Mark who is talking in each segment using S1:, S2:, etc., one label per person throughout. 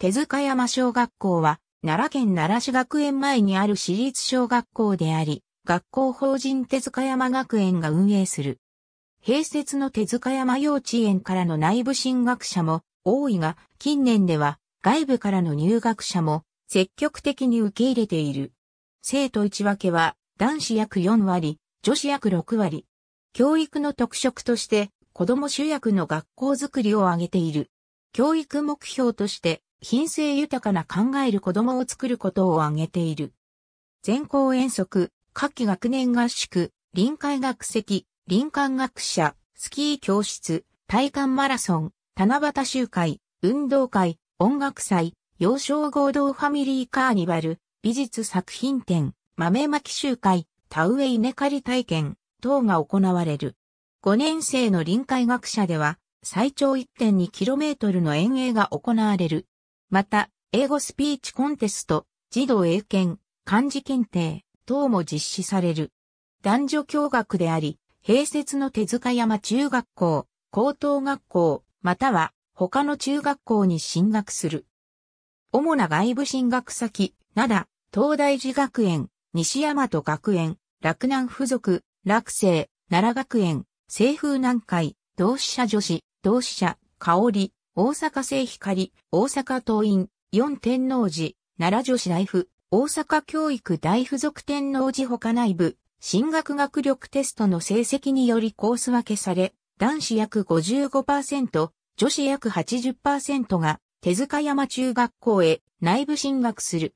S1: 手塚山小学校は、奈良県奈良市学園前にある私立小学校であり、学校法人手塚山学園が運営する。併設の手塚山幼稚園からの内部進学者も多いが、近年では外部からの入学者も積極的に受け入れている。生徒一分けは男子約4割、女子約6割。教育の特色として子供主役の学校づくりを挙げている。教育目標として品性豊かな考える子供を作ることを挙げている。全校遠足、夏季学年合宿、臨海学籍、林間学者、スキー教室、体感マラソン、七夕集会、運動会、音楽祭、幼少合同ファミリーカーニバル、美術作品展、豆まき集会、田植え稲刈り体験等が行われる。5年生の臨海学者では、最長 1.2km の遠泳が行われる。また、英語スピーチコンテスト、児童英検、漢字検定等も実施される。男女共学であり、併設の手塚山中学校、高等学校、または他の中学校に進学する。主な外部進学先、灘、東大寺学園、西大和学園、洛南附属、洛西、奈良学園、西風南海、同志社女子、同志社、香織、大阪聖光、大阪桐蔭、四天王寺、奈良女子大夫、大阪教育大附属天王寺他内部、進学学力テストの成績によりコース分けされ、男子約55%、女子約80%が手塚山中学校へ内部進学する。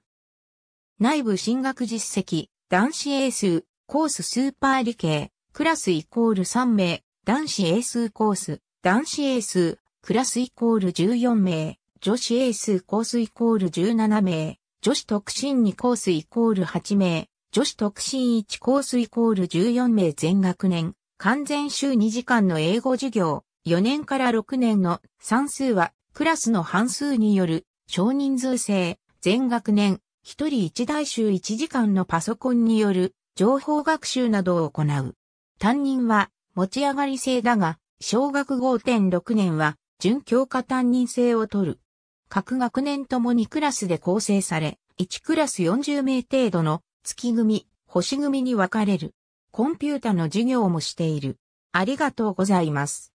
S1: 内部進学実績、男子 A 数、コーススーパー理系、クラスイコール3名、男子 A 数コース、男子 A 数クラスイコール14名、女子エースコースイコール17名、女子特進2コースイコール8名、女子特進1コースイコール14名全学年、完全週2時間の英語授業、4年から6年の算数は、クラスの半数による少人数制、全学年、1人1台週1時間のパソコンによる情報学習などを行う。担任は持ち上がり制だが、小学5.6年は準教科担任制を取る。各学年ともにクラスで構成され、1クラス40名程度の月組、星組に分かれる。コンピュータの授業もしている。ありがとうございます。